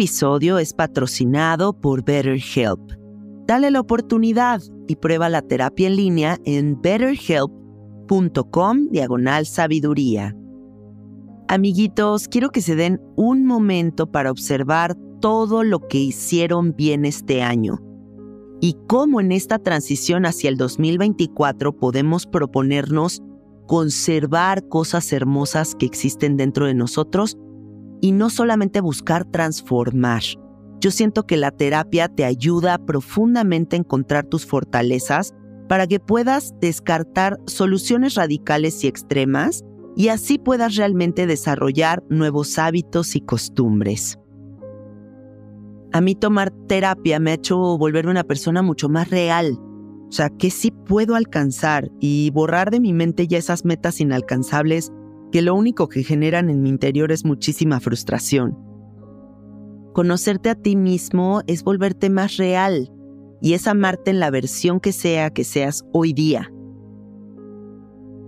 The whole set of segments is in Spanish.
episodio es patrocinado por BetterHelp. Dale la oportunidad y prueba la terapia en línea en betterhelp.com diagonal sabiduría. Amiguitos, quiero que se den un momento para observar todo lo que hicieron bien este año y cómo en esta transición hacia el 2024 podemos proponernos conservar cosas hermosas que existen dentro de nosotros y no solamente buscar transformar. Yo siento que la terapia te ayuda profundamente a encontrar tus fortalezas para que puedas descartar soluciones radicales y extremas y así puedas realmente desarrollar nuevos hábitos y costumbres. A mí tomar terapia me ha hecho volverme una persona mucho más real, o sea, que sí puedo alcanzar y borrar de mi mente ya esas metas inalcanzables que lo único que generan en mi interior es muchísima frustración. Conocerte a ti mismo es volverte más real y es amarte en la versión que sea que seas hoy día.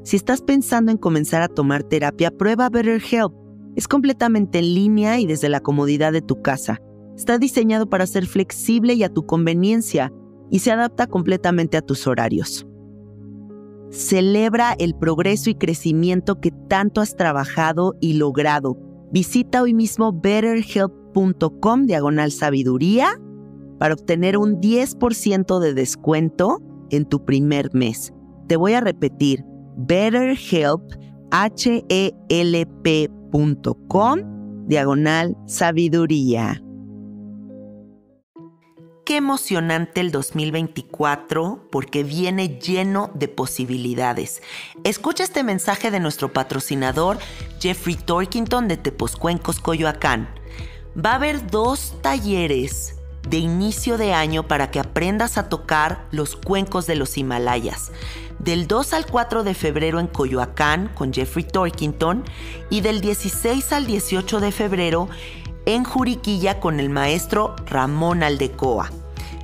Si estás pensando en comenzar a tomar terapia, prueba BetterHelp. Es completamente en línea y desde la comodidad de tu casa. Está diseñado para ser flexible y a tu conveniencia y se adapta completamente a tus horarios. Celebra el progreso y crecimiento que tanto has trabajado y logrado. Visita hoy mismo betterhelp.com diagonal sabiduría para obtener un 10% de descuento en tu primer mes. Te voy a repetir, betterhelp, e diagonal sabiduría. Qué emocionante el 2024 porque viene lleno de posibilidades. Escucha este mensaje de nuestro patrocinador Jeffrey Torkington de Teposcuencos, Coyoacán. Va a haber dos talleres de inicio de año para que aprendas a tocar los cuencos de los Himalayas. Del 2 al 4 de febrero en Coyoacán con Jeffrey Torkington y del 16 al 18 de febrero en en Juriquilla con el maestro Ramón Aldecoa.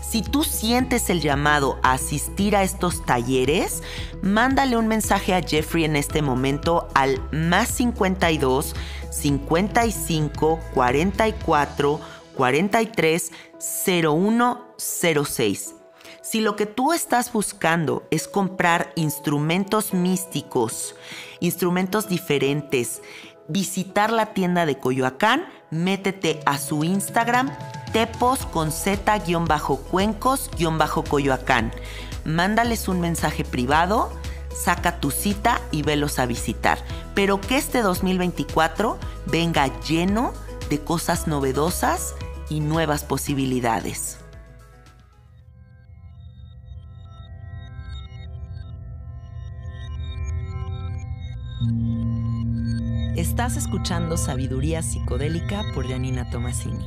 Si tú sientes el llamado a asistir a estos talleres, mándale un mensaje a Jeffrey en este momento al más 52 55 44 43 01 06. Si lo que tú estás buscando es comprar instrumentos místicos, instrumentos diferentes, visitar la tienda de Coyoacán, métete a su Instagram, tepos con z-cuencos-coyoacán. Mándales un mensaje privado, saca tu cita y velos a visitar. Pero que este 2024 venga lleno de cosas novedosas y nuevas posibilidades. Estás escuchando Sabiduría Psicodélica por Janina Tomasini.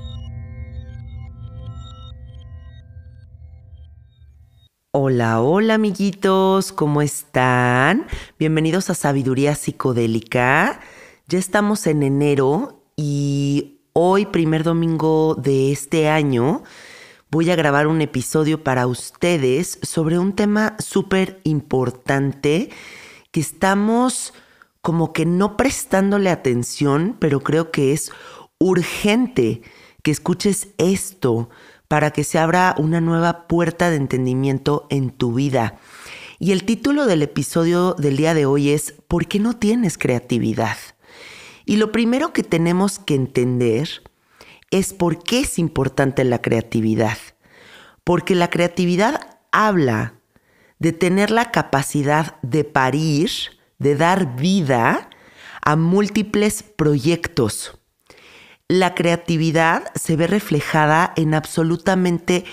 Hola, hola amiguitos, ¿cómo están? Bienvenidos a Sabiduría Psicodélica. Ya estamos en enero y hoy, primer domingo de este año, voy a grabar un episodio para ustedes sobre un tema súper importante que estamos como que no prestándole atención, pero creo que es urgente que escuches esto para que se abra una nueva puerta de entendimiento en tu vida. Y el título del episodio del día de hoy es ¿Por qué no tienes creatividad? Y lo primero que tenemos que entender es por qué es importante la creatividad. Porque la creatividad habla de tener la capacidad de parir, de dar vida a múltiples proyectos. La creatividad se ve reflejada en absolutamente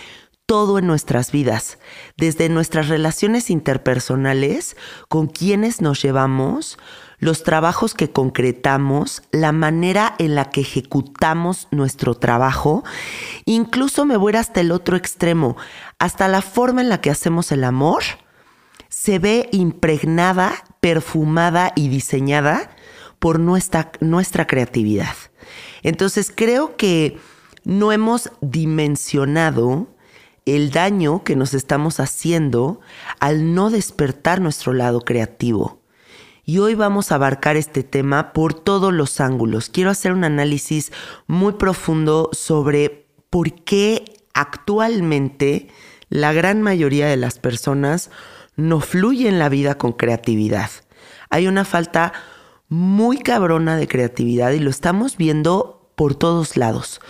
todo en nuestras vidas, desde nuestras relaciones interpersonales, con quienes nos llevamos, los trabajos que concretamos, la manera en la que ejecutamos nuestro trabajo, incluso me voy hasta el otro extremo, hasta la forma en la que hacemos el amor, se ve impregnada perfumada y diseñada por nuestra, nuestra creatividad. Entonces creo que no hemos dimensionado el daño que nos estamos haciendo al no despertar nuestro lado creativo. Y hoy vamos a abarcar este tema por todos los ángulos. Quiero hacer un análisis muy profundo sobre por qué actualmente la gran mayoría de las personas no fluye en la vida con creatividad. Hay una falta muy cabrona de creatividad y lo estamos viendo por todos lados.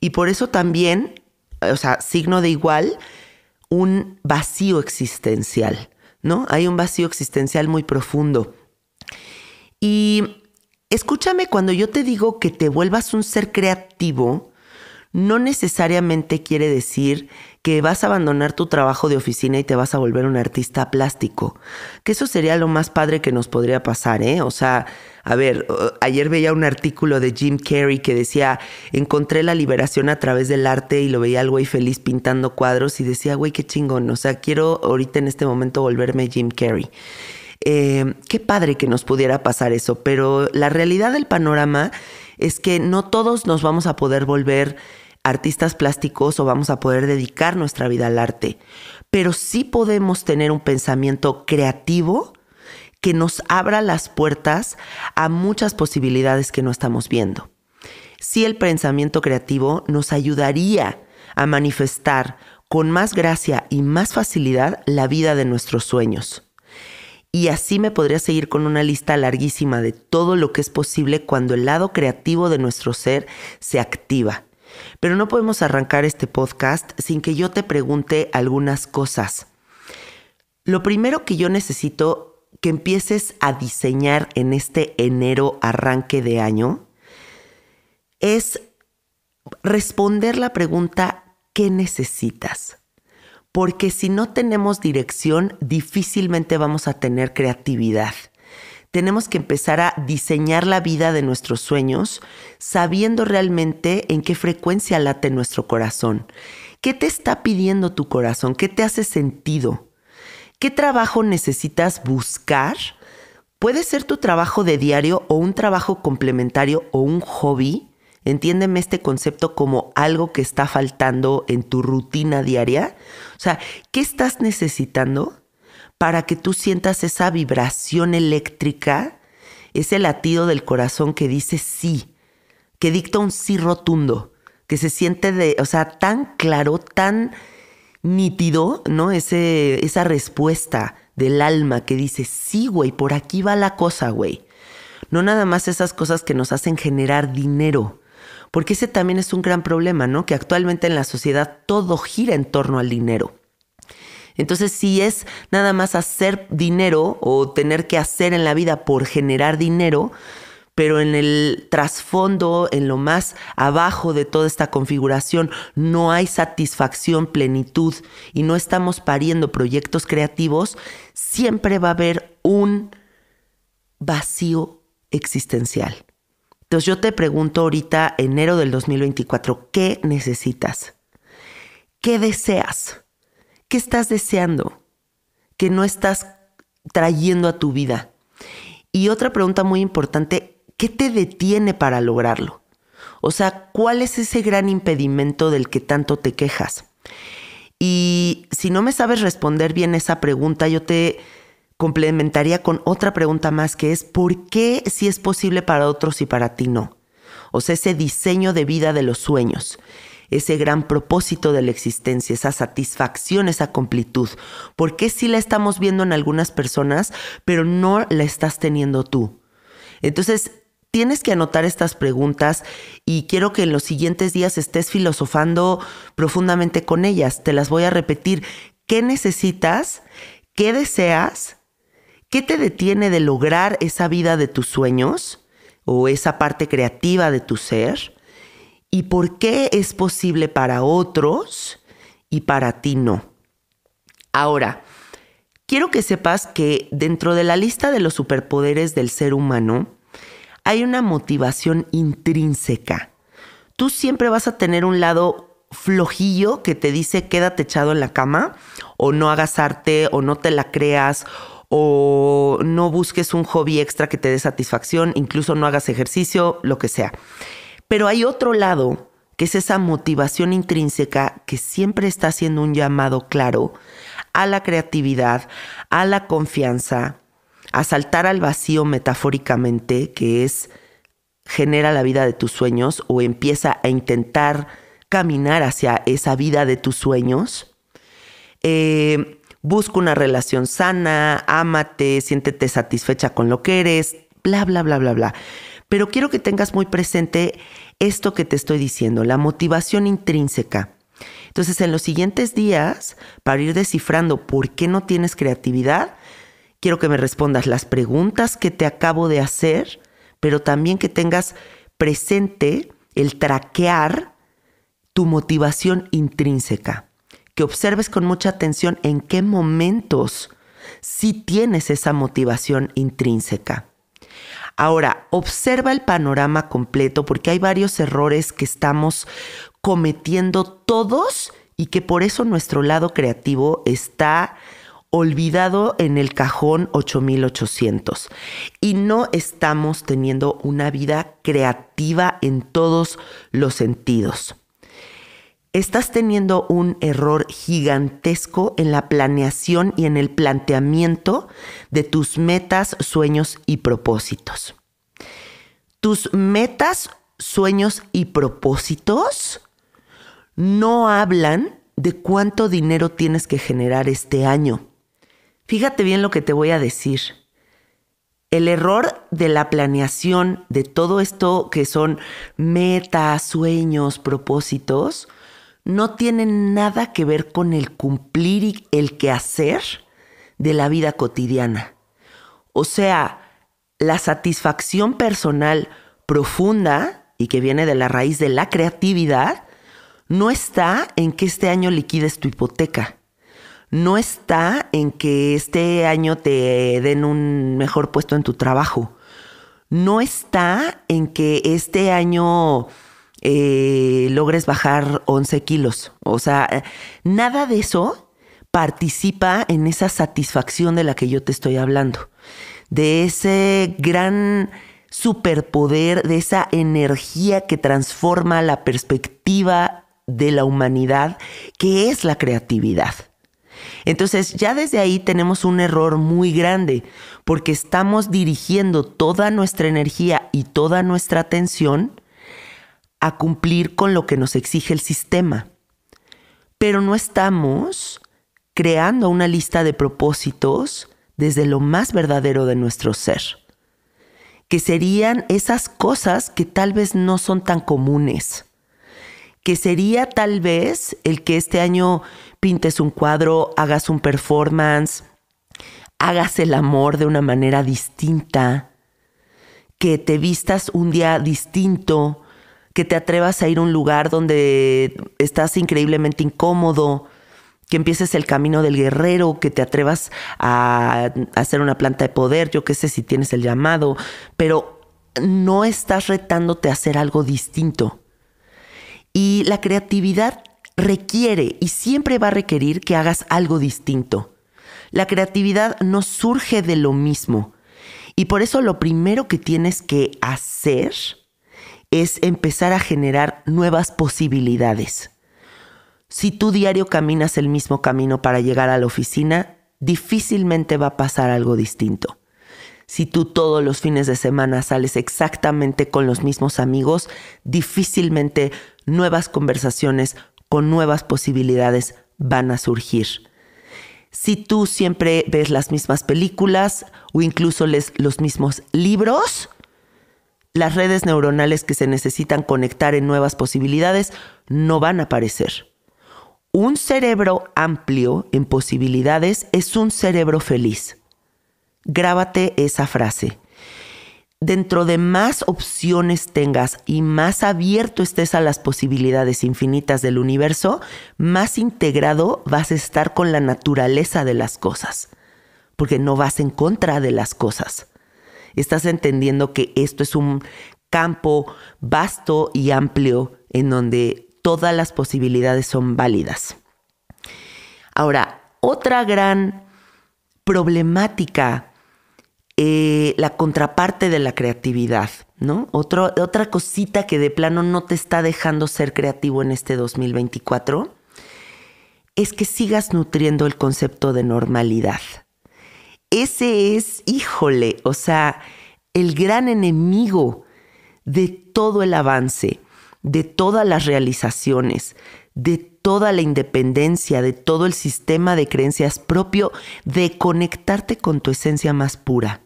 Y por eso también, eh, o sea, signo de igual, un vacío existencial, ¿no? Hay un vacío existencial muy profundo. Y escúchame cuando yo te digo que te vuelvas un ser creativo, no necesariamente quiere decir que vas a abandonar tu trabajo de oficina y te vas a volver un artista plástico. Que eso sería lo más padre que nos podría pasar, ¿eh? O sea, a ver, ayer veía un artículo de Jim Carrey que decía, encontré la liberación a través del arte y lo veía al güey feliz pintando cuadros y decía, güey, qué chingón, o sea, quiero ahorita en este momento volverme Jim Carrey. Eh, qué padre que nos pudiera pasar eso, pero la realidad del panorama es que no todos nos vamos a poder volver artistas plásticos o vamos a poder dedicar nuestra vida al arte, pero sí podemos tener un pensamiento creativo que nos abra las puertas a muchas posibilidades que no estamos viendo. Si sí, el pensamiento creativo nos ayudaría a manifestar con más gracia y más facilidad la vida de nuestros sueños. Y así me podría seguir con una lista larguísima de todo lo que es posible cuando el lado creativo de nuestro ser se activa. Pero no podemos arrancar este podcast sin que yo te pregunte algunas cosas. Lo primero que yo necesito que empieces a diseñar en este enero arranque de año es responder la pregunta ¿qué necesitas? Porque si no tenemos dirección, difícilmente vamos a tener creatividad tenemos que empezar a diseñar la vida de nuestros sueños sabiendo realmente en qué frecuencia late nuestro corazón. ¿Qué te está pidiendo tu corazón? ¿Qué te hace sentido? ¿Qué trabajo necesitas buscar? Puede ser tu trabajo de diario o un trabajo complementario o un hobby. Entiéndeme este concepto como algo que está faltando en tu rutina diaria. O sea, ¿qué estás necesitando? para que tú sientas esa vibración eléctrica, ese latido del corazón que dice sí, que dicta un sí rotundo, que se siente de, o sea, tan claro, tan nítido, ¿no? esa respuesta del alma que dice, sí, güey, por aquí va la cosa, güey. No nada más esas cosas que nos hacen generar dinero, porque ese también es un gran problema, ¿no? Que actualmente en la sociedad todo gira en torno al dinero. Entonces, si es nada más hacer dinero o tener que hacer en la vida por generar dinero, pero en el trasfondo, en lo más abajo de toda esta configuración, no hay satisfacción, plenitud y no estamos pariendo proyectos creativos, siempre va a haber un vacío existencial. Entonces yo te pregunto ahorita, enero del 2024, ¿qué necesitas? ¿Qué deseas? ¿Qué estás deseando que no estás trayendo a tu vida? Y otra pregunta muy importante, ¿qué te detiene para lograrlo? O sea, ¿cuál es ese gran impedimento del que tanto te quejas? Y si no me sabes responder bien esa pregunta, yo te complementaría con otra pregunta más que es, ¿por qué si es posible para otros y para ti no? O sea, ese diseño de vida de los sueños ese gran propósito de la existencia, esa satisfacción, esa completud. Porque sí la estamos viendo en algunas personas, pero no la estás teniendo tú. Entonces, tienes que anotar estas preguntas y quiero que en los siguientes días estés filosofando profundamente con ellas. Te las voy a repetir. ¿Qué necesitas? ¿Qué deseas? ¿Qué te detiene de lograr esa vida de tus sueños o esa parte creativa de tu ser? y por qué es posible para otros y para ti no. Ahora, quiero que sepas que dentro de la lista de los superpoderes del ser humano hay una motivación intrínseca. Tú siempre vas a tener un lado flojillo que te dice quédate echado en la cama o no hagas arte o no te la creas o no busques un hobby extra que te dé satisfacción, incluso no hagas ejercicio, lo que sea. Pero hay otro lado, que es esa motivación intrínseca que siempre está haciendo un llamado claro a la creatividad, a la confianza, a saltar al vacío metafóricamente, que es genera la vida de tus sueños o empieza a intentar caminar hacia esa vida de tus sueños. Eh, busca una relación sana, ámate, siéntete satisfecha con lo que eres, bla, bla, bla, bla, bla. Pero quiero que tengas muy presente esto que te estoy diciendo, la motivación intrínseca. Entonces, en los siguientes días, para ir descifrando por qué no tienes creatividad, quiero que me respondas las preguntas que te acabo de hacer, pero también que tengas presente el traquear tu motivación intrínseca, que observes con mucha atención en qué momentos sí tienes esa motivación intrínseca. Ahora, observa el panorama completo porque hay varios errores que estamos cometiendo todos y que por eso nuestro lado creativo está olvidado en el cajón 8800 y no estamos teniendo una vida creativa en todos los sentidos estás teniendo un error gigantesco en la planeación y en el planteamiento de tus metas, sueños y propósitos. Tus metas, sueños y propósitos no hablan de cuánto dinero tienes que generar este año. Fíjate bien lo que te voy a decir. El error de la planeación de todo esto que son metas, sueños, propósitos, no tienen nada que ver con el cumplir y el quehacer de la vida cotidiana. O sea, la satisfacción personal profunda y que viene de la raíz de la creatividad no está en que este año liquides tu hipoteca. No está en que este año te den un mejor puesto en tu trabajo. No está en que este año eh, logres bajar 11 kilos. O sea, nada de eso participa en esa satisfacción de la que yo te estoy hablando, de ese gran superpoder, de esa energía que transforma la perspectiva de la humanidad, que es la creatividad. Entonces ya desde ahí tenemos un error muy grande, porque estamos dirigiendo toda nuestra energía y toda nuestra atención a cumplir con lo que nos exige el sistema. Pero no estamos creando una lista de propósitos desde lo más verdadero de nuestro ser, que serían esas cosas que tal vez no son tan comunes, que sería tal vez el que este año pintes un cuadro, hagas un performance, hagas el amor de una manera distinta, que te vistas un día distinto, que te atrevas a ir a un lugar donde estás increíblemente incómodo, que empieces el camino del guerrero, que te atrevas a hacer una planta de poder, yo qué sé si tienes el llamado, pero no estás retándote a hacer algo distinto. Y la creatividad requiere y siempre va a requerir que hagas algo distinto. La creatividad no surge de lo mismo. Y por eso lo primero que tienes que hacer es empezar a generar nuevas posibilidades. Si tú diario caminas el mismo camino para llegar a la oficina, difícilmente va a pasar algo distinto. Si tú todos los fines de semana sales exactamente con los mismos amigos, difícilmente nuevas conversaciones con nuevas posibilidades van a surgir. Si tú siempre ves las mismas películas o incluso lees los mismos libros, las redes neuronales que se necesitan conectar en nuevas posibilidades no van a aparecer. Un cerebro amplio en posibilidades es un cerebro feliz. Grábate esa frase. Dentro de más opciones tengas y más abierto estés a las posibilidades infinitas del universo, más integrado vas a estar con la naturaleza de las cosas, porque no vas en contra de las cosas estás entendiendo que esto es un campo vasto y amplio en donde todas las posibilidades son válidas. Ahora, otra gran problemática, eh, la contraparte de la creatividad, ¿no? otra cosita que de plano no te está dejando ser creativo en este 2024 es que sigas nutriendo el concepto de normalidad ese es, híjole, o sea, el gran enemigo de todo el avance, de todas las realizaciones, de toda la independencia, de todo el sistema de creencias propio, de conectarte con tu esencia más pura.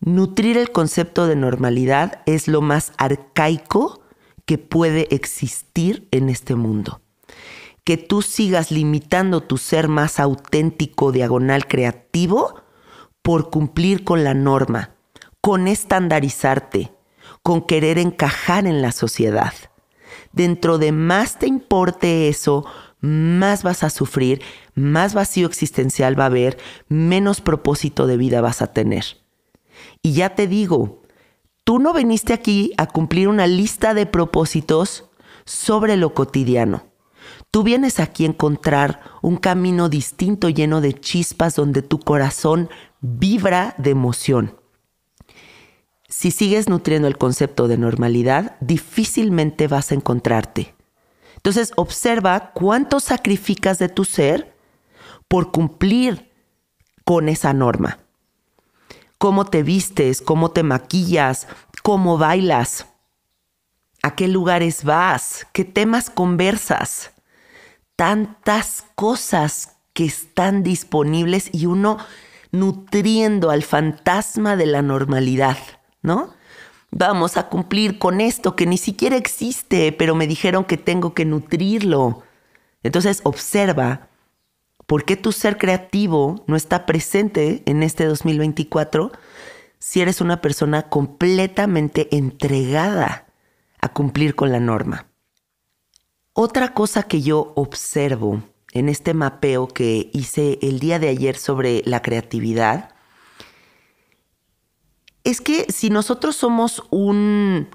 Nutrir el concepto de normalidad es lo más arcaico que puede existir en este mundo. Que tú sigas limitando tu ser más auténtico, diagonal, creativo, por cumplir con la norma, con estandarizarte, con querer encajar en la sociedad. Dentro de más te importe eso, más vas a sufrir, más vacío existencial va a haber, menos propósito de vida vas a tener. Y ya te digo, tú no viniste aquí a cumplir una lista de propósitos sobre lo cotidiano. Tú vienes aquí a encontrar un camino distinto lleno de chispas donde tu corazón vibra de emoción. Si sigues nutriendo el concepto de normalidad, difícilmente vas a encontrarte. Entonces observa cuánto sacrificas de tu ser por cumplir con esa norma. Cómo te vistes, cómo te maquillas, cómo bailas, a qué lugares vas, qué temas conversas. Tantas cosas que están disponibles y uno nutriendo al fantasma de la normalidad, ¿no? Vamos a cumplir con esto que ni siquiera existe, pero me dijeron que tengo que nutrirlo. Entonces observa por qué tu ser creativo no está presente en este 2024 si eres una persona completamente entregada a cumplir con la norma. Otra cosa que yo observo en este mapeo que hice el día de ayer sobre la creatividad, es que si nosotros somos un,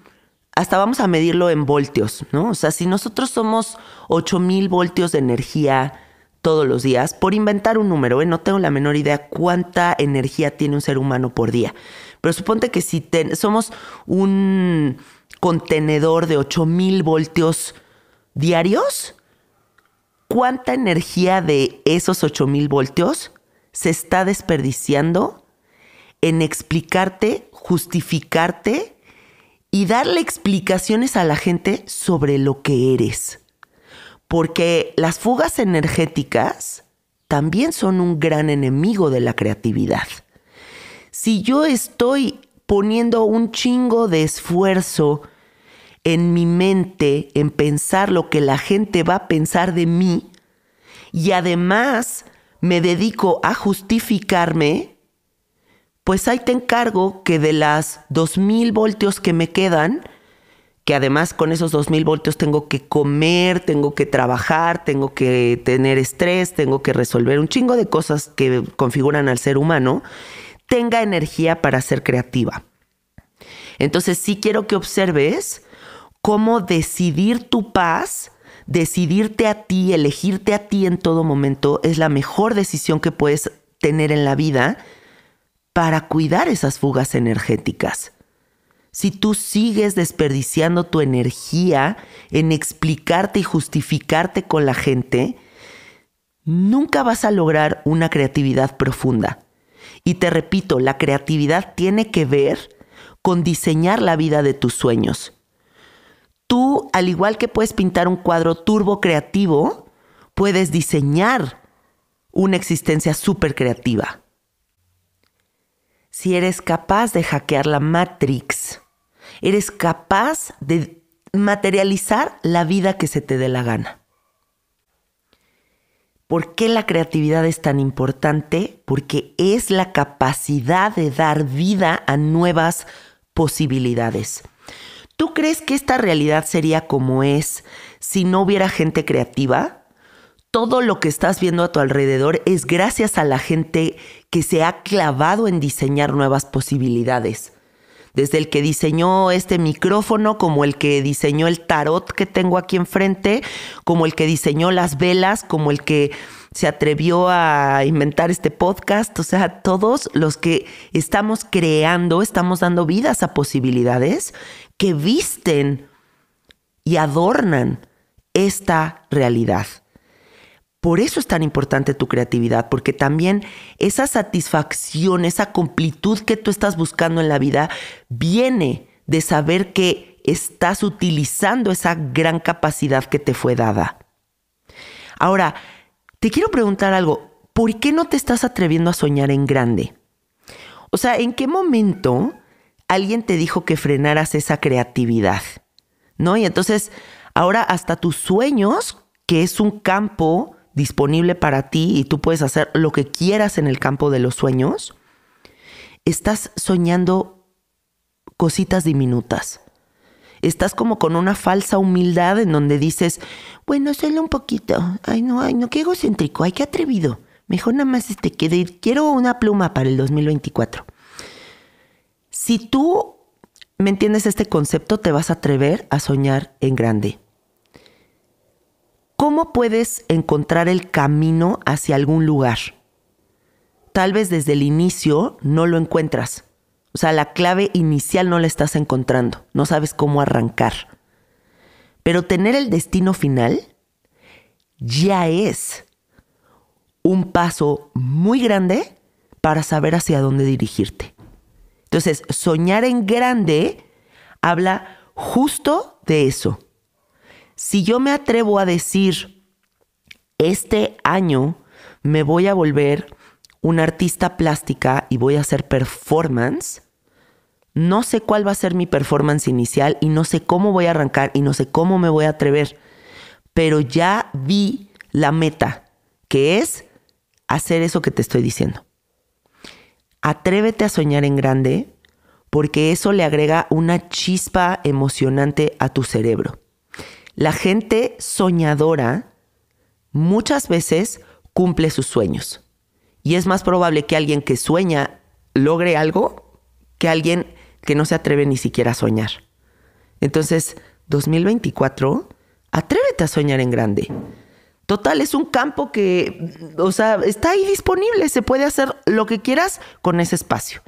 hasta vamos a medirlo en voltios, ¿no? O sea, si nosotros somos 8000 voltios de energía todos los días, por inventar un número, ¿eh? no tengo la menor idea cuánta energía tiene un ser humano por día, pero suponte que si somos un contenedor de 8000 voltios diarios, cuánta energía de esos 8000 voltios se está desperdiciando en explicarte, justificarte y darle explicaciones a la gente sobre lo que eres. Porque las fugas energéticas también son un gran enemigo de la creatividad. Si yo estoy poniendo un chingo de esfuerzo en mi mente, en pensar lo que la gente va a pensar de mí, y además me dedico a justificarme, pues ahí te encargo que de las 2.000 voltios que me quedan, que además con esos 2.000 voltios tengo que comer, tengo que trabajar, tengo que tener estrés, tengo que resolver un chingo de cosas que configuran al ser humano, tenga energía para ser creativa. Entonces sí quiero que observes cómo decidir tu paz, decidirte a ti, elegirte a ti en todo momento, es la mejor decisión que puedes tener en la vida para cuidar esas fugas energéticas. Si tú sigues desperdiciando tu energía en explicarte y justificarte con la gente, nunca vas a lograr una creatividad profunda. Y te repito, la creatividad tiene que ver con diseñar la vida de tus sueños tú, al igual que puedes pintar un cuadro turbo creativo, puedes diseñar una existencia súper creativa. Si eres capaz de hackear la Matrix, eres capaz de materializar la vida que se te dé la gana. ¿Por qué la creatividad es tan importante? Porque es la capacidad de dar vida a nuevas posibilidades. ¿Tú crees que esta realidad sería como es si no hubiera gente creativa? Todo lo que estás viendo a tu alrededor es gracias a la gente que se ha clavado en diseñar nuevas posibilidades. Desde el que diseñó este micrófono, como el que diseñó el tarot que tengo aquí enfrente, como el que diseñó las velas, como el que se atrevió a inventar este podcast. O sea, todos los que estamos creando, estamos dando vidas a posibilidades que visten y adornan esta realidad. Por eso es tan importante tu creatividad, porque también esa satisfacción, esa completud que tú estás buscando en la vida, viene de saber que estás utilizando esa gran capacidad que te fue dada. Ahora, te quiero preguntar algo, ¿por qué no te estás atreviendo a soñar en grande? O sea, ¿en qué momento alguien te dijo que frenaras esa creatividad, ¿no? Y entonces ahora hasta tus sueños, que es un campo disponible para ti y tú puedes hacer lo que quieras en el campo de los sueños, estás soñando cositas diminutas. Estás como con una falsa humildad en donde dices, bueno, solo un poquito. Ay, no, ay, no, qué egocéntrico, ay, qué atrevido. Mejor nada más este, que quiero una pluma para el 2024. Si tú me entiendes este concepto, te vas a atrever a soñar en grande. ¿Cómo puedes encontrar el camino hacia algún lugar? Tal vez desde el inicio no lo encuentras. O sea, la clave inicial no la estás encontrando. No sabes cómo arrancar. Pero tener el destino final ya es un paso muy grande para saber hacia dónde dirigirte. Entonces, soñar en grande habla justo de eso. Si yo me atrevo a decir, este año me voy a volver una artista plástica y voy a hacer performance, no sé cuál va a ser mi performance inicial y no sé cómo voy a arrancar y no sé cómo me voy a atrever, pero ya vi la meta, que es hacer eso que te estoy diciendo. Atrévete a soñar en grande porque eso le agrega una chispa emocionante a tu cerebro. La gente soñadora muchas veces cumple sus sueños y es más probable que alguien que sueña logre algo que alguien que no se atreve ni siquiera a soñar. Entonces, 2024, atrévete a soñar en grande. Total, es un campo que, o sea, está ahí disponible, se puede hacer lo que quieras con ese espacio.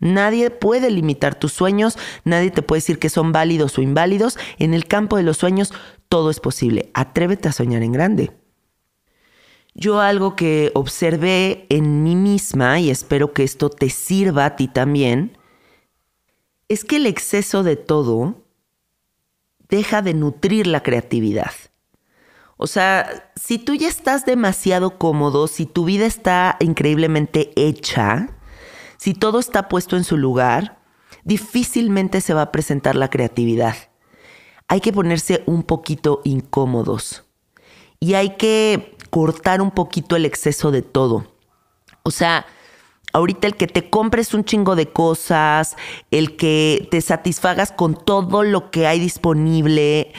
Nadie puede limitar tus sueños, nadie te puede decir que son válidos o inválidos. En el campo de los sueños todo es posible. Atrévete a soñar en grande. Yo algo que observé en mí misma, y espero que esto te sirva a ti también, es que el exceso de todo deja de nutrir la creatividad. O sea, si tú ya estás demasiado cómodo, si tu vida está increíblemente hecha, si todo está puesto en su lugar, difícilmente se va a presentar la creatividad. Hay que ponerse un poquito incómodos y hay que cortar un poquito el exceso de todo. O sea, ahorita el que te compres un chingo de cosas, el que te satisfagas con todo lo que hay disponible,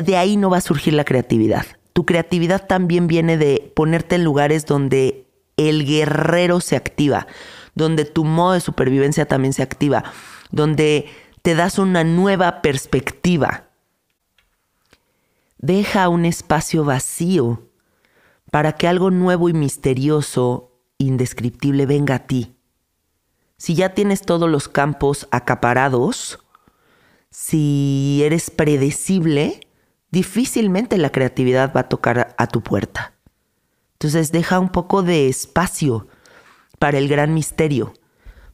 de ahí no va a surgir la creatividad. Tu creatividad también viene de ponerte en lugares donde el guerrero se activa, donde tu modo de supervivencia también se activa, donde te das una nueva perspectiva. Deja un espacio vacío para que algo nuevo y misterioso, indescriptible, venga a ti. Si ya tienes todos los campos acaparados, si eres predecible, difícilmente la creatividad va a tocar a tu puerta. Entonces deja un poco de espacio para el gran misterio,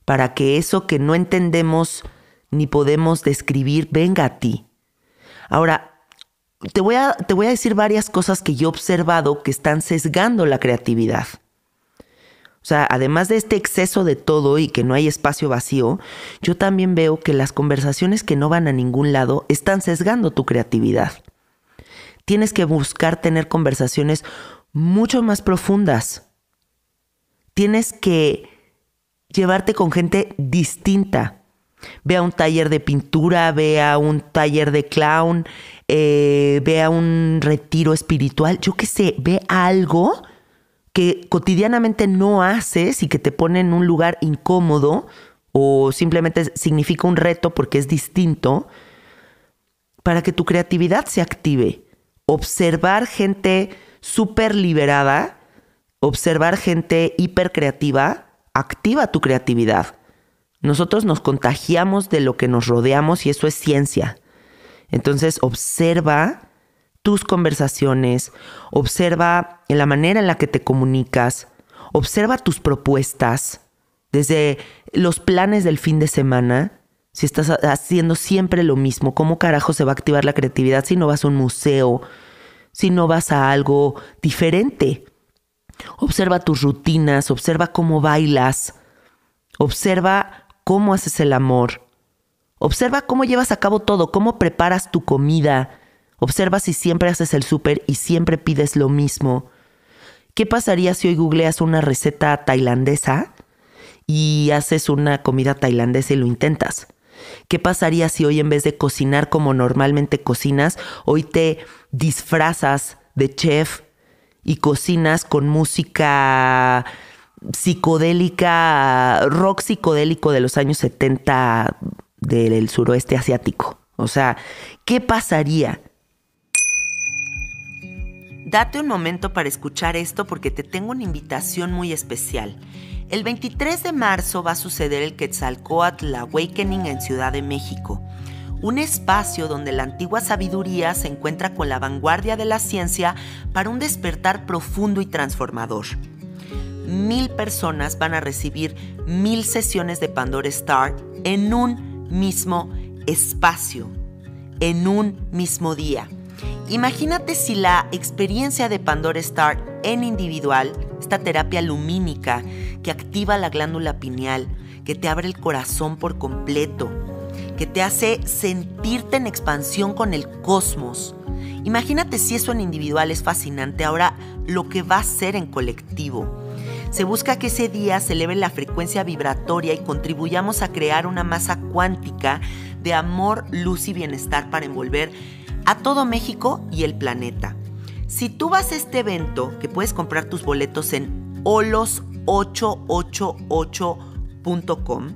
para que eso que no entendemos ni podemos describir venga a ti. Ahora, te voy a, te voy a decir varias cosas que yo he observado que están sesgando la creatividad. O sea, además de este exceso de todo y que no hay espacio vacío, yo también veo que las conversaciones que no van a ningún lado están sesgando tu creatividad tienes que buscar tener conversaciones mucho más profundas. Tienes que llevarte con gente distinta. Ve a un taller de pintura, ve a un taller de clown, vea eh, ve a un retiro espiritual, yo qué sé, ve algo que cotidianamente no haces y que te pone en un lugar incómodo o simplemente significa un reto porque es distinto, para que tu creatividad se active observar gente súper liberada, observar gente hiper creativa, activa tu creatividad. Nosotros nos contagiamos de lo que nos rodeamos y eso es ciencia. Entonces observa tus conversaciones, observa la manera en la que te comunicas, observa tus propuestas, desde los planes del fin de semana, si estás haciendo siempre lo mismo, ¿cómo carajo se va a activar la creatividad si no vas a un museo, si no vas a algo diferente? Observa tus rutinas, observa cómo bailas, observa cómo haces el amor, observa cómo llevas a cabo todo, cómo preparas tu comida, observa si siempre haces el súper y siempre pides lo mismo. ¿Qué pasaría si hoy googleas una receta tailandesa y haces una comida tailandesa y lo intentas? ¿Qué pasaría si hoy en vez de cocinar como normalmente cocinas, hoy te disfrazas de chef y cocinas con música psicodélica, rock psicodélico de los años 70 del suroeste asiático? O sea, ¿qué pasaría? Date un momento para escuchar esto porque te tengo una invitación muy especial. El 23 de marzo va a suceder el Quetzalcoatl Awakening en Ciudad de México, un espacio donde la antigua sabiduría se encuentra con la vanguardia de la ciencia para un despertar profundo y transformador. Mil personas van a recibir mil sesiones de Pandora Star en un mismo espacio, en un mismo día. Imagínate si la experiencia de Pandora Star en individual esta terapia lumínica que activa la glándula pineal, que te abre el corazón por completo, que te hace sentirte en expansión con el cosmos. Imagínate si eso en individual es fascinante, ahora lo que va a ser en colectivo. Se busca que ese día se eleve la frecuencia vibratoria y contribuyamos a crear una masa cuántica de amor, luz y bienestar para envolver a todo México y el planeta. Si tú vas a este evento, que puedes comprar tus boletos en olos888.com,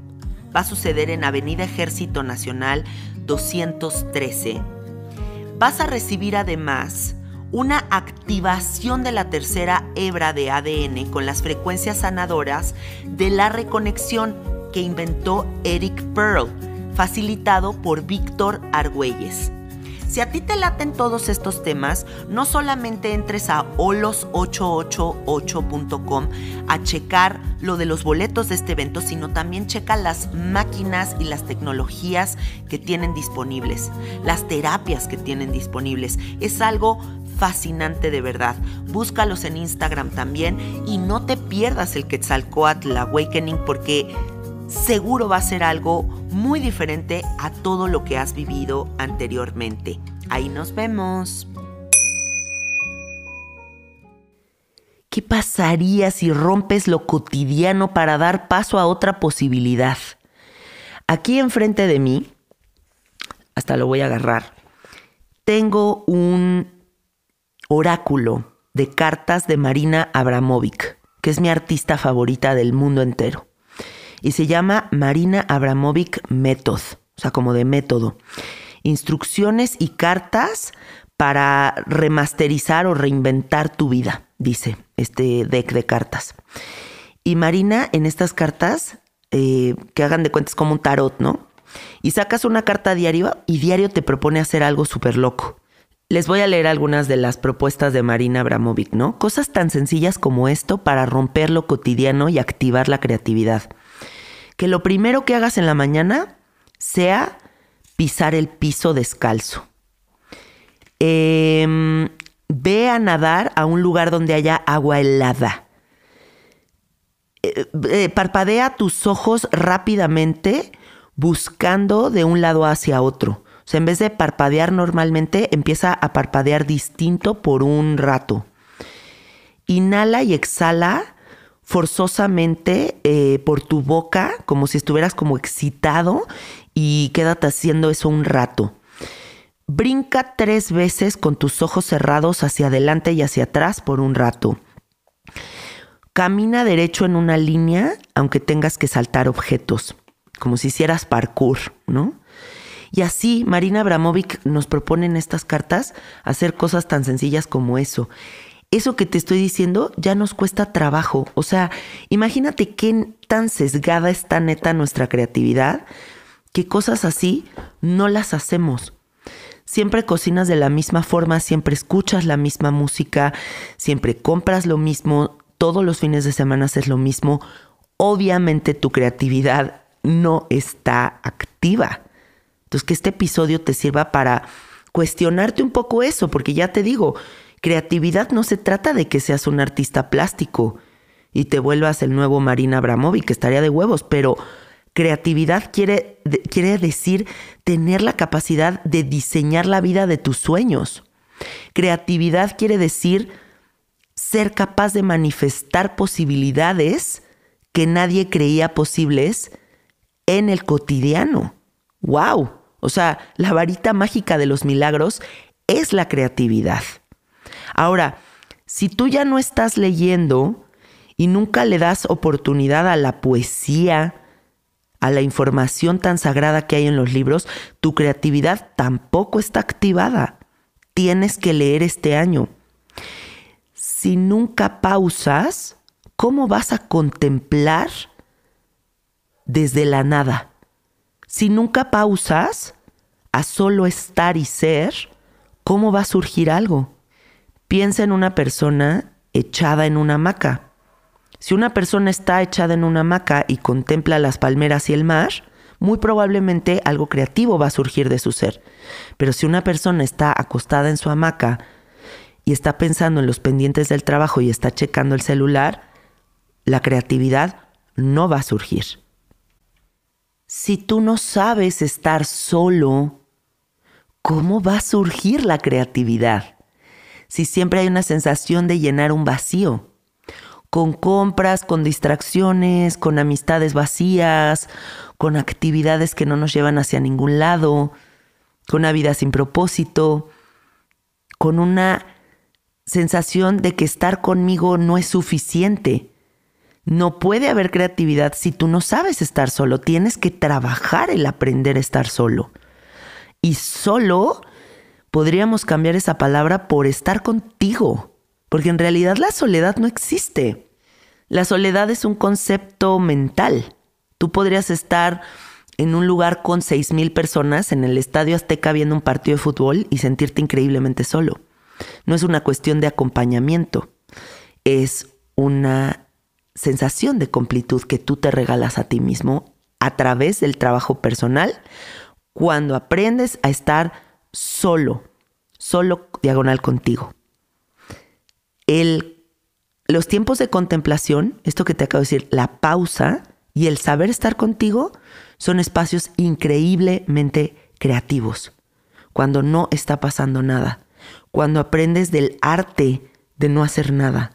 va a suceder en Avenida Ejército Nacional 213. Vas a recibir además una activación de la tercera hebra de ADN con las frecuencias sanadoras de la reconexión que inventó Eric Pearl, facilitado por Víctor Argüelles. Si a ti te laten todos estos temas, no solamente entres a olos888.com a checar lo de los boletos de este evento, sino también checa las máquinas y las tecnologías que tienen disponibles, las terapias que tienen disponibles. Es algo fascinante de verdad. Búscalos en Instagram también y no te pierdas el Quetzalcoatl Awakening porque seguro va a ser algo muy diferente a todo lo que has vivido anteriormente. Ahí nos vemos. ¿Qué pasaría si rompes lo cotidiano para dar paso a otra posibilidad? Aquí enfrente de mí, hasta lo voy a agarrar, tengo un oráculo de cartas de Marina Abramovic, que es mi artista favorita del mundo entero y se llama Marina Abramovic Method, o sea, como de método. Instrucciones y cartas para remasterizar o reinventar tu vida, dice este deck de cartas. Y Marina, en estas cartas, eh, que hagan de cuentas como un tarot, ¿no? Y sacas una carta diario y diario te propone hacer algo súper loco. Les voy a leer algunas de las propuestas de Marina Abramovic, ¿no? Cosas tan sencillas como esto para romper lo cotidiano y activar la creatividad que lo primero que hagas en la mañana sea pisar el piso descalzo. Em, ve a nadar a un lugar donde haya agua helada. Eh, eh, parpadea tus ojos rápidamente buscando de un lado hacia otro. O sea, en vez de parpadear normalmente, empieza a parpadear distinto por un rato. Inhala y exhala forzosamente eh, por tu boca, como si estuvieras como excitado y quédate haciendo eso un rato. Brinca tres veces con tus ojos cerrados hacia adelante y hacia atrás por un rato. Camina derecho en una línea, aunque tengas que saltar objetos, como si hicieras parkour, ¿no? Y así Marina Abramovic nos propone en estas cartas hacer cosas tan sencillas como eso eso que te estoy diciendo ya nos cuesta trabajo. O sea, imagínate qué tan sesgada está neta nuestra creatividad que cosas así no las hacemos. Siempre cocinas de la misma forma, siempre escuchas la misma música, siempre compras lo mismo, todos los fines de semana haces lo mismo. Obviamente tu creatividad no está activa. Entonces, que este episodio te sirva para cuestionarte un poco eso, porque ya te digo, Creatividad no se trata de que seas un artista plástico y te vuelvas el nuevo Marina Abramovic, que estaría de huevos, pero creatividad quiere, quiere decir tener la capacidad de diseñar la vida de tus sueños. Creatividad quiere decir ser capaz de manifestar posibilidades que nadie creía posibles en el cotidiano. ¡Wow! O sea, la varita mágica de los milagros es la creatividad. Ahora, si tú ya no estás leyendo y nunca le das oportunidad a la poesía, a la información tan sagrada que hay en los libros, tu creatividad tampoco está activada. Tienes que leer este año. Si nunca pausas, ¿cómo vas a contemplar desde la nada? Si nunca pausas a solo estar y ser, ¿cómo va a surgir algo? Piensa en una persona echada en una hamaca. Si una persona está echada en una hamaca y contempla las palmeras y el mar, muy probablemente algo creativo va a surgir de su ser. Pero si una persona está acostada en su hamaca y está pensando en los pendientes del trabajo y está checando el celular, la creatividad no va a surgir. Si tú no sabes estar solo, ¿cómo va a surgir la creatividad? si siempre hay una sensación de llenar un vacío, con compras, con distracciones, con amistades vacías, con actividades que no nos llevan hacia ningún lado, con una vida sin propósito, con una sensación de que estar conmigo no es suficiente. No puede haber creatividad si tú no sabes estar solo. Tienes que trabajar el aprender a estar solo. Y solo podríamos cambiar esa palabra por estar contigo, porque en realidad la soledad no existe. La soledad es un concepto mental. Tú podrías estar en un lugar con 6.000 personas en el Estadio Azteca viendo un partido de fútbol y sentirte increíblemente solo. No es una cuestión de acompañamiento, es una sensación de completud que tú te regalas a ti mismo a través del trabajo personal cuando aprendes a estar solo, solo diagonal contigo. El, los tiempos de contemplación, esto que te acabo de decir, la pausa y el saber estar contigo son espacios increíblemente creativos, cuando no está pasando nada, cuando aprendes del arte de no hacer nada.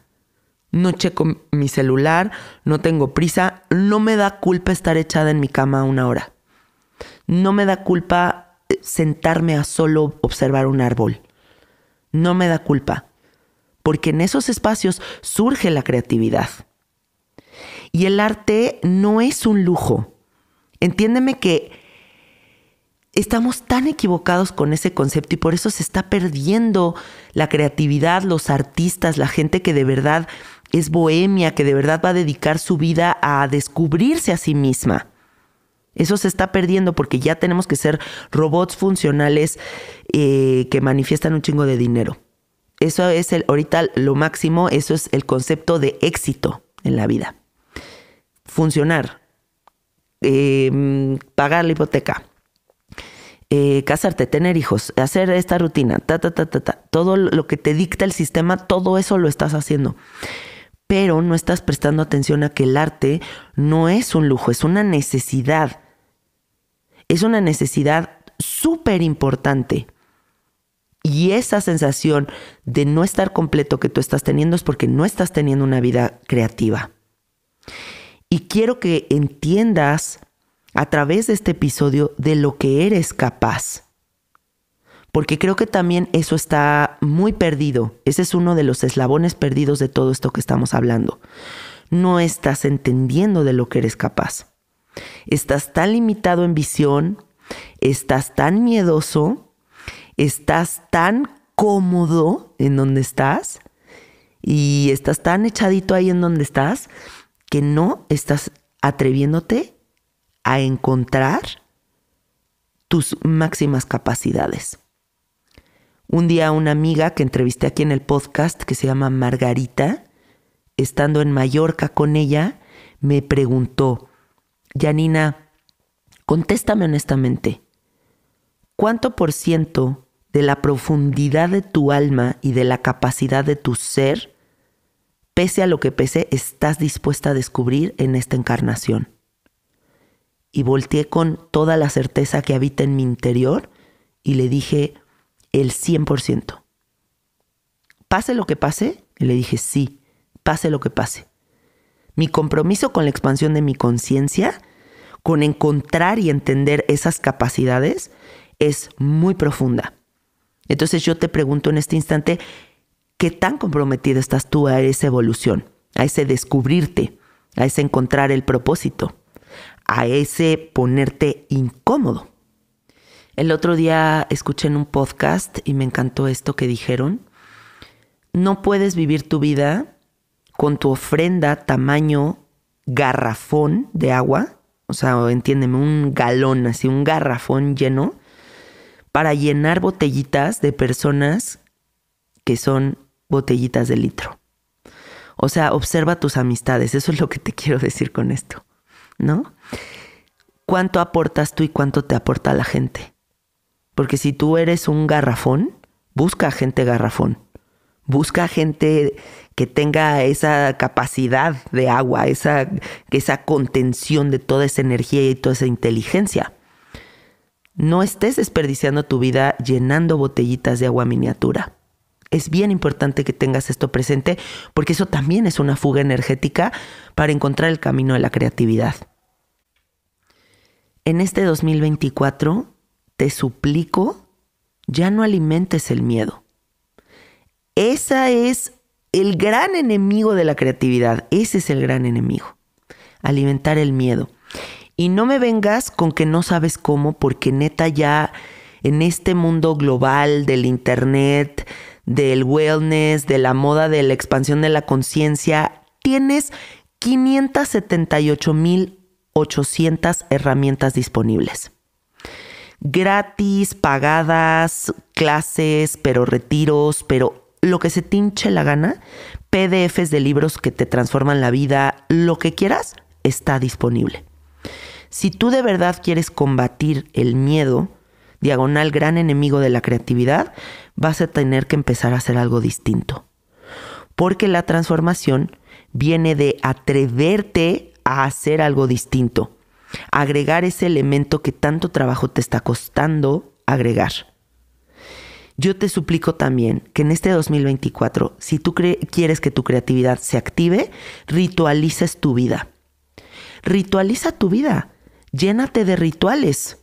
No checo mi celular, no tengo prisa, no me da culpa estar echada en mi cama una hora. No me da culpa sentarme a solo observar un árbol. No me da culpa, porque en esos espacios surge la creatividad. Y el arte no es un lujo. Entiéndeme que estamos tan equivocados con ese concepto y por eso se está perdiendo la creatividad, los artistas, la gente que de verdad es bohemia, que de verdad va a dedicar su vida a descubrirse a sí misma. Eso se está perdiendo porque ya tenemos que ser robots funcionales eh, que manifiestan un chingo de dinero. Eso es el, ahorita lo máximo, eso es el concepto de éxito en la vida. Funcionar, eh, pagar la hipoteca, eh, casarte, tener hijos, hacer esta rutina, ta, ta, ta, ta. Todo lo que te dicta el sistema, todo eso lo estás haciendo. Pero no estás prestando atención a que el arte no es un lujo, es una necesidad es una necesidad súper importante. Y esa sensación de no estar completo que tú estás teniendo es porque no estás teniendo una vida creativa. Y quiero que entiendas a través de este episodio de lo que eres capaz. Porque creo que también eso está muy perdido. Ese es uno de los eslabones perdidos de todo esto que estamos hablando. No estás entendiendo de lo que eres capaz. Estás tan limitado en visión, estás tan miedoso, estás tan cómodo en donde estás y estás tan echadito ahí en donde estás que no estás atreviéndote a encontrar tus máximas capacidades. Un día una amiga que entrevisté aquí en el podcast, que se llama Margarita, estando en Mallorca con ella, me preguntó, Yanina, contéstame honestamente, ¿cuánto por ciento de la profundidad de tu alma y de la capacidad de tu ser, pese a lo que pese, estás dispuesta a descubrir en esta encarnación? Y volteé con toda la certeza que habita en mi interior y le dije el 100%. Pase lo que pase, y le dije sí, pase lo que pase mi compromiso con la expansión de mi conciencia, con encontrar y entender esas capacidades, es muy profunda. Entonces yo te pregunto en este instante, ¿qué tan comprometido estás tú a esa evolución, a ese descubrirte, a ese encontrar el propósito, a ese ponerte incómodo? El otro día escuché en un podcast y me encantó esto que dijeron, no puedes vivir tu vida con tu ofrenda tamaño garrafón de agua, o sea, entiéndeme, un galón, así un garrafón lleno, para llenar botellitas de personas que son botellitas de litro. O sea, observa tus amistades, eso es lo que te quiero decir con esto, ¿no? ¿Cuánto aportas tú y cuánto te aporta la gente? Porque si tú eres un garrafón, busca gente garrafón. Busca gente que tenga esa capacidad de agua, esa, contención de toda esa energía y toda esa inteligencia. No estés desperdiciando tu vida llenando botellitas de agua miniatura. Es bien importante que tengas esto presente porque eso también es una fuga energética para encontrar el camino de la creatividad. En este 2024 te suplico, ya no alimentes el miedo. Ese es el gran enemigo de la creatividad. Ese es el gran enemigo. Alimentar el miedo. Y no me vengas con que no sabes cómo, porque neta ya en este mundo global del Internet, del wellness, de la moda, de la expansión de la conciencia, tienes 578.800 herramientas disponibles. Gratis, pagadas, clases, pero retiros, pero lo que se tinche la gana, PDFs de libros que te transforman la vida, lo que quieras, está disponible. Si tú de verdad quieres combatir el miedo, diagonal gran enemigo de la creatividad, vas a tener que empezar a hacer algo distinto. Porque la transformación viene de atreverte a hacer algo distinto, agregar ese elemento que tanto trabajo te está costando agregar. Yo te suplico también que en este 2024, si tú quieres que tu creatividad se active, ritualices tu vida. Ritualiza tu vida. Llénate de rituales.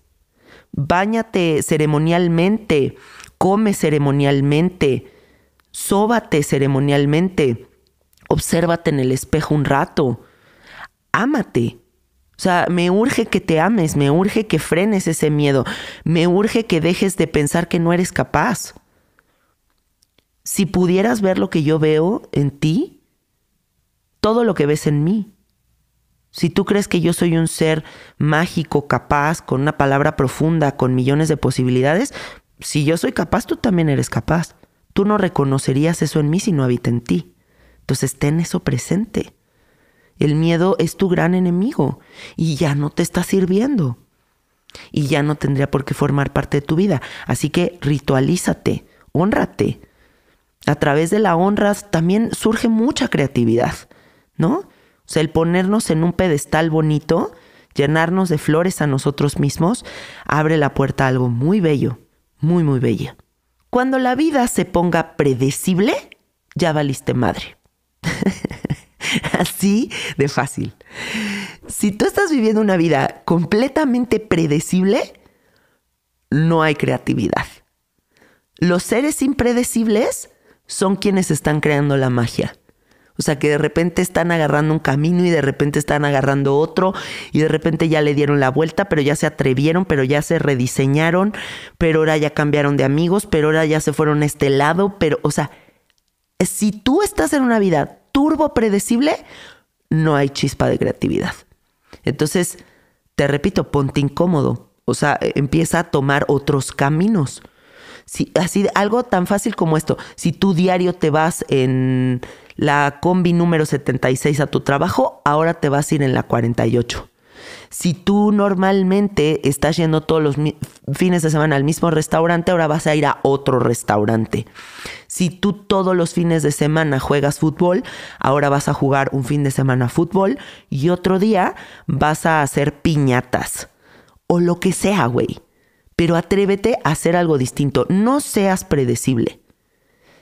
Báñate ceremonialmente. Come ceremonialmente. Sóbate ceremonialmente. Obsérvate en el espejo un rato. Ámate. O sea, me urge que te ames, me urge que frenes ese miedo, me urge que dejes de pensar que no eres capaz. Si pudieras ver lo que yo veo en ti, todo lo que ves en mí. Si tú crees que yo soy un ser mágico, capaz, con una palabra profunda, con millones de posibilidades, si yo soy capaz, tú también eres capaz. Tú no reconocerías eso en mí si no habita en ti. Entonces ten eso presente. El miedo es tu gran enemigo y ya no te está sirviendo. Y ya no tendría por qué formar parte de tu vida. Así que ritualízate, honrate. A través de la honra también surge mucha creatividad, ¿no? O sea, el ponernos en un pedestal bonito, llenarnos de flores a nosotros mismos, abre la puerta a algo muy bello, muy, muy bello. Cuando la vida se ponga predecible, ya valiste madre. Así de fácil. Si tú estás viviendo una vida completamente predecible, no hay creatividad. Los seres impredecibles son quienes están creando la magia. O sea, que de repente están agarrando un camino y de repente están agarrando otro y de repente ya le dieron la vuelta, pero ya se atrevieron, pero ya se rediseñaron, pero ahora ya cambiaron de amigos, pero ahora ya se fueron a este lado, pero, o sea, si tú estás en una vida turbo predecible, no hay chispa de creatividad. Entonces, te repito, ponte incómodo. O sea, e, empieza a tomar otros caminos. Si, así, algo tan fácil como esto. Si tu diario te vas en la combi número 76 a tu trabajo, ahora te vas a ir en la 48. Si tú normalmente estás yendo todos los fines de semana al mismo restaurante, ahora vas a ir a otro restaurante. Si tú todos los fines de semana juegas fútbol, ahora vas a jugar un fin de semana fútbol y otro día vas a hacer piñatas o lo que sea, güey. Pero atrévete a hacer algo distinto. No seas predecible.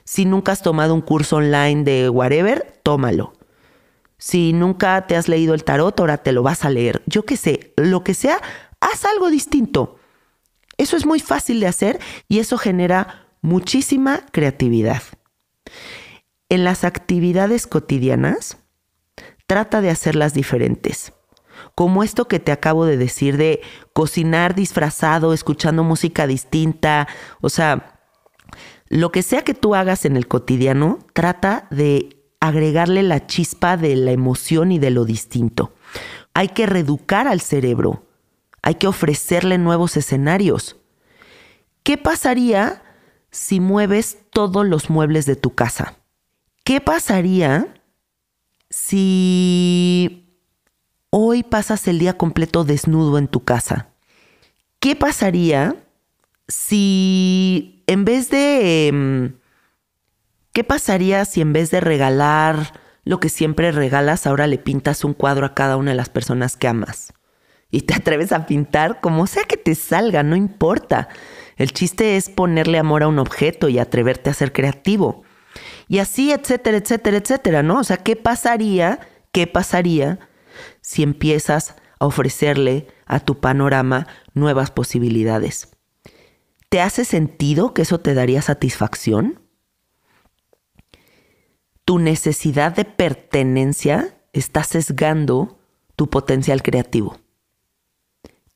Si nunca has tomado un curso online de whatever, tómalo si nunca te has leído el tarot, ahora te lo vas a leer. Yo qué sé, lo que sea, haz algo distinto. Eso es muy fácil de hacer y eso genera muchísima creatividad. En las actividades cotidianas, trata de hacerlas diferentes. Como esto que te acabo de decir de cocinar disfrazado, escuchando música distinta, o sea, lo que sea que tú hagas en el cotidiano, trata de agregarle la chispa de la emoción y de lo distinto. Hay que reeducar al cerebro, hay que ofrecerle nuevos escenarios. ¿Qué pasaría si mueves todos los muebles de tu casa? ¿Qué pasaría si hoy pasas el día completo desnudo en tu casa? ¿Qué pasaría si en vez de em, ¿Qué pasaría si en vez de regalar lo que siempre regalas, ahora le pintas un cuadro a cada una de las personas que amas? Y te atreves a pintar como sea que te salga, no importa. El chiste es ponerle amor a un objeto y atreverte a ser creativo. Y así, etcétera, etcétera, etcétera, ¿no? O sea, ¿qué pasaría, qué pasaría si empiezas a ofrecerle a tu panorama nuevas posibilidades? ¿Te hace sentido que eso te daría satisfacción? tu necesidad de pertenencia está sesgando tu potencial creativo.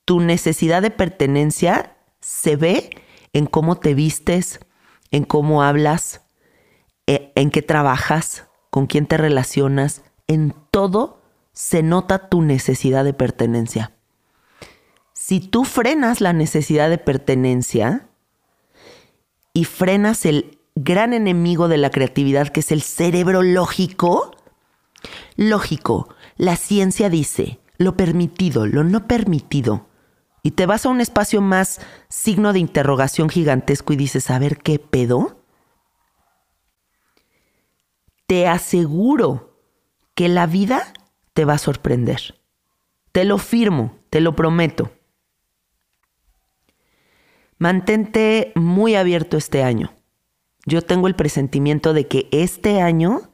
Tu necesidad de pertenencia se ve en cómo te vistes, en cómo hablas, e, en qué trabajas, con quién te relacionas, en todo se nota tu necesidad de pertenencia. Si tú frenas la necesidad de pertenencia y frenas el gran enemigo de la creatividad, que es el cerebro lógico. Lógico, la ciencia dice lo permitido, lo no permitido. Y te vas a un espacio más signo de interrogación gigantesco y dices, a ver qué pedo. Te aseguro que la vida te va a sorprender. Te lo firmo, te lo prometo. Mantente muy abierto este año yo tengo el presentimiento de que este año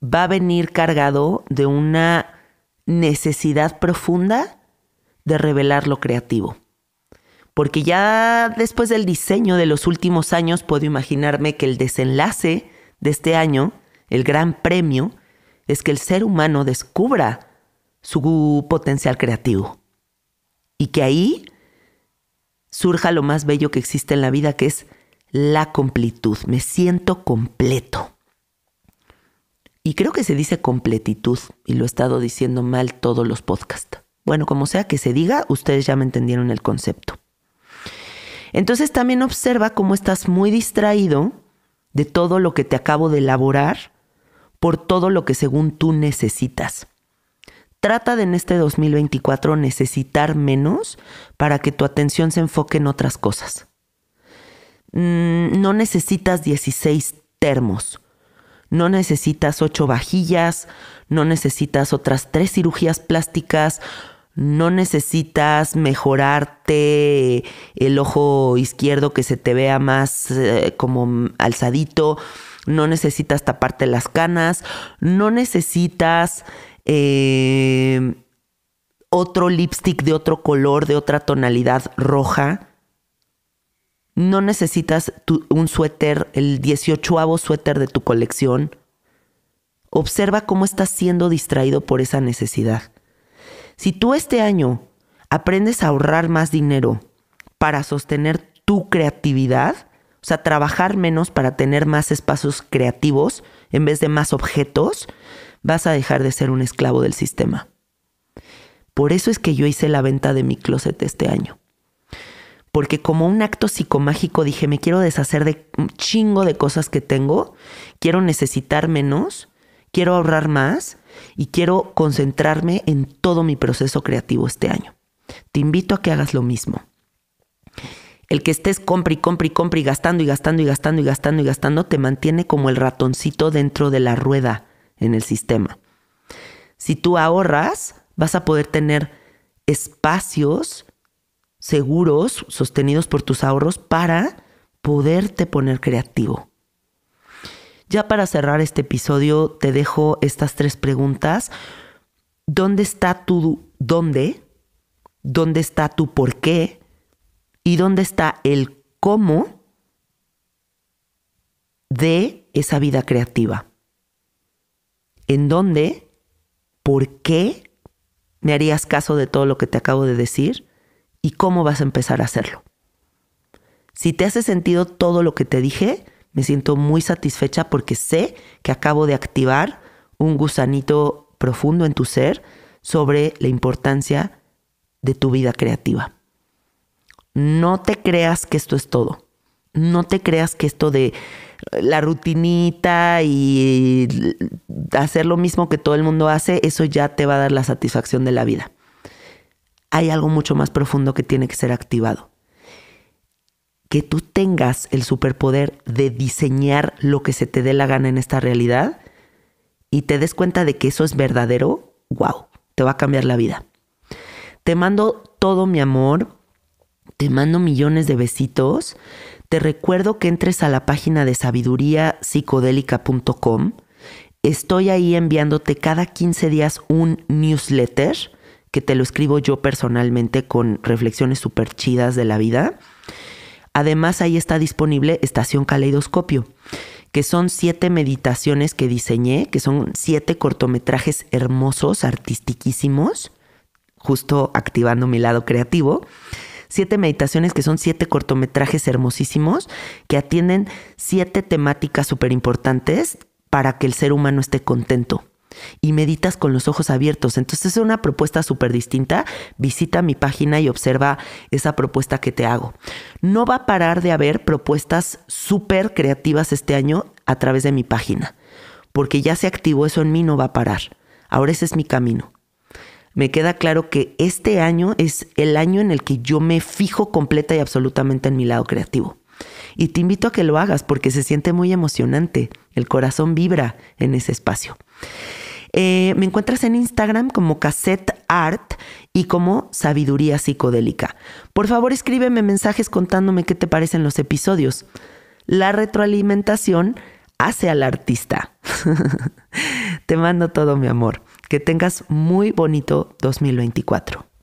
va a venir cargado de una necesidad profunda de revelar lo creativo. Porque ya después del diseño de los últimos años puedo imaginarme que el desenlace de este año, el gran premio, es que el ser humano descubra su potencial creativo. Y que ahí surja lo más bello que existe en la vida, que es la completud, me siento completo. Y creo que se dice completitud y lo he estado diciendo mal todos los podcasts. Bueno, como sea que se diga, ustedes ya me entendieron el concepto. Entonces también observa cómo estás muy distraído de todo lo que te acabo de elaborar por todo lo que según tú necesitas. Trata de en este 2024 necesitar menos para que tu atención se enfoque en otras cosas. Mm, no necesitas 16 termos, no necesitas 8 vajillas, no necesitas otras 3 cirugías plásticas, no necesitas mejorarte el ojo izquierdo que se te vea más eh, como alzadito, no necesitas taparte las canas, no necesitas eh, otro lipstick de otro color, de otra tonalidad roja no necesitas un suéter, el 18 suéter de tu colección. Observa cómo estás siendo distraído por esa necesidad. Si tú este año aprendes a ahorrar más dinero para sostener tu creatividad, o sea, trabajar menos para tener más espacios creativos en vez de más objetos, vas a dejar de ser un esclavo del sistema. Por eso es que yo hice la venta de mi closet este año porque como un acto psicomágico dije, me quiero deshacer de un chingo de cosas que tengo, quiero necesitar menos, quiero ahorrar más y quiero concentrarme en todo mi proceso creativo este año. Te invito a que hagas lo mismo. El que estés compra y compra y compra y gastando y gastando y gastando y gastando y gastando te mantiene como el ratoncito dentro de la rueda en el sistema. Si tú ahorras, vas a poder tener espacios seguros, sostenidos por tus ahorros, para poderte poner creativo. Ya para cerrar este episodio, te dejo estas tres preguntas. ¿Dónde está tu dónde? ¿Dónde está tu por qué? ¿Y dónde está el cómo de esa vida creativa? ¿En dónde? ¿Por qué? ¿Me harías caso de todo lo que te acabo de decir? y cómo vas a empezar a hacerlo. Si te hace sentido todo lo que te dije, me siento muy satisfecha porque sé que acabo de activar un gusanito profundo en tu ser sobre la importancia de tu vida creativa. No te creas que esto es todo. No te creas que esto de la rutinita y hacer lo mismo que todo el mundo hace, eso ya te va a dar la satisfacción de la vida hay algo mucho más profundo que tiene que ser activado. Que tú tengas el superpoder de diseñar lo que se te dé la gana en esta realidad y te des cuenta de que eso es verdadero, wow, te va a cambiar la vida. Te mando todo mi amor, te mando millones de besitos, te recuerdo que entres a la página de sabiduríapsicodélica.com. Estoy ahí enviándote cada 15 días un newsletter que te lo escribo yo personalmente con reflexiones súper chidas de la vida. Además, ahí está disponible Estación Caleidoscopio, que son siete meditaciones que diseñé, que son siete cortometrajes hermosos, artistiquísimos, justo activando mi lado creativo. Siete meditaciones que son siete cortometrajes hermosísimos que atienden siete temáticas súper importantes para que el ser humano esté contento y meditas con los ojos abiertos. Entonces es una propuesta súper distinta. Visita mi página y observa esa propuesta que te hago. No va a parar de haber propuestas súper creativas este año a través de mi página, porque ya se activó eso en mí, no va a parar. Ahora ese es mi camino. Me queda claro que este año es el año en el que yo me fijo completa y absolutamente en mi lado creativo. Y te invito a que lo hagas porque se siente muy emocionante. El corazón vibra en ese espacio. Eh, me encuentras en Instagram como Cassette Art y como Sabiduría Psicodélica. Por favor, escríbeme mensajes contándome qué te parecen los episodios. La retroalimentación hace al artista. te mando todo mi amor. Que tengas muy bonito 2024.